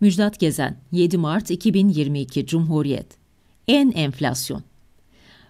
Müjdat Gezen, 7 Mart 2022 Cumhuriyet. En enflasyon.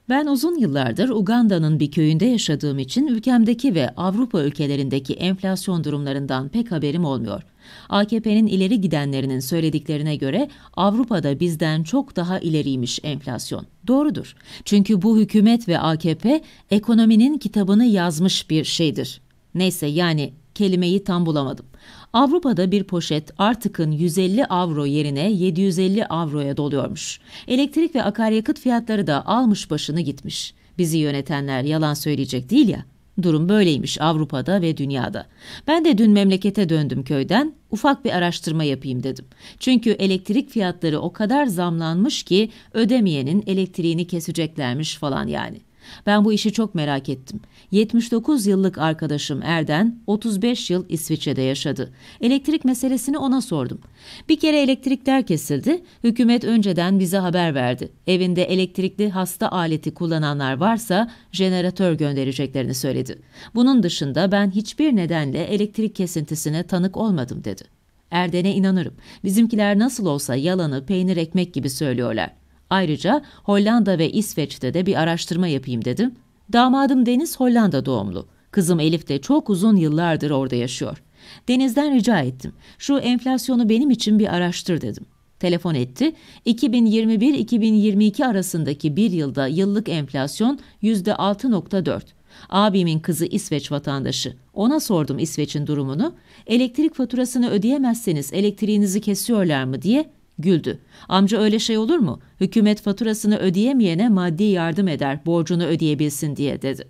Ben uzun yıllardır Uganda'nın bir köyünde yaşadığım için ülkemdeki ve Avrupa ülkelerindeki enflasyon durumlarından pek haberim olmuyor. AKP'nin ileri gidenlerinin söylediklerine göre Avrupa'da bizden çok daha ileriymiş enflasyon. Doğrudur. Çünkü bu hükümet ve AKP ekonominin kitabını yazmış bir şeydir. Neyse yani kelimeyi tam bulamadım. Avrupa'da bir poşet artıkın 150 avro yerine 750 avroya doluyormuş. Elektrik ve akaryakıt fiyatları da almış başını gitmiş. Bizi yönetenler yalan söyleyecek değil ya. Durum böyleymiş Avrupa'da ve dünyada. Ben de dün memlekete döndüm köyden, ufak bir araştırma yapayım dedim. Çünkü elektrik fiyatları o kadar zamlanmış ki ödemeyenin elektriğini keseceklermiş falan yani. Ben bu işi çok merak ettim. 79 yıllık arkadaşım Erden 35 yıl İsviçre'de yaşadı. Elektrik meselesini ona sordum. Bir kere elektrikler kesildi. Hükümet önceden bize haber verdi. Evinde elektrikli hasta aleti kullananlar varsa jeneratör göndereceklerini söyledi. Bunun dışında ben hiçbir nedenle elektrik kesintisine tanık olmadım dedi. Erden'e inanırım. Bizimkiler nasıl olsa yalanı peynir ekmek gibi söylüyorlar. Ayrıca Hollanda ve İsveç'te de bir araştırma yapayım dedim. Damadım Deniz Hollanda doğumlu. Kızım Elif de çok uzun yıllardır orada yaşıyor. Deniz'den rica ettim. Şu enflasyonu benim için bir araştır dedim. Telefon etti. 2021-2022 arasındaki bir yılda yıllık enflasyon %6.4. Abimin kızı İsveç vatandaşı. Ona sordum İsveç'in durumunu. Elektrik faturasını ödeyemezseniz elektriğinizi kesiyorlar mı diye güldü. Amca öyle şey olur mu? Hükümet faturasını ödeyemeyene maddi yardım eder, borcunu ödeyebilsin diye dedi.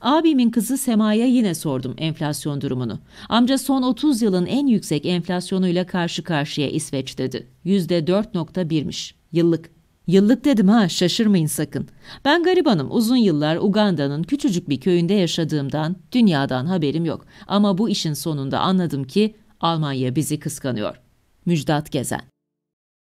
Abimin kızı Sema'ya yine sordum enflasyon durumunu. Amca son 30 yılın en yüksek enflasyonuyla karşı karşıya İsveç dedi. %4.1'miş. Yıllık. Yıllık dedim ha şaşırmayın sakın. Ben garibanım uzun yıllar Uganda'nın küçücük bir köyünde yaşadığımdan dünyadan haberim yok. Ama bu işin sonunda anladım ki Almanya bizi kıskanıyor. Müjdat Gezen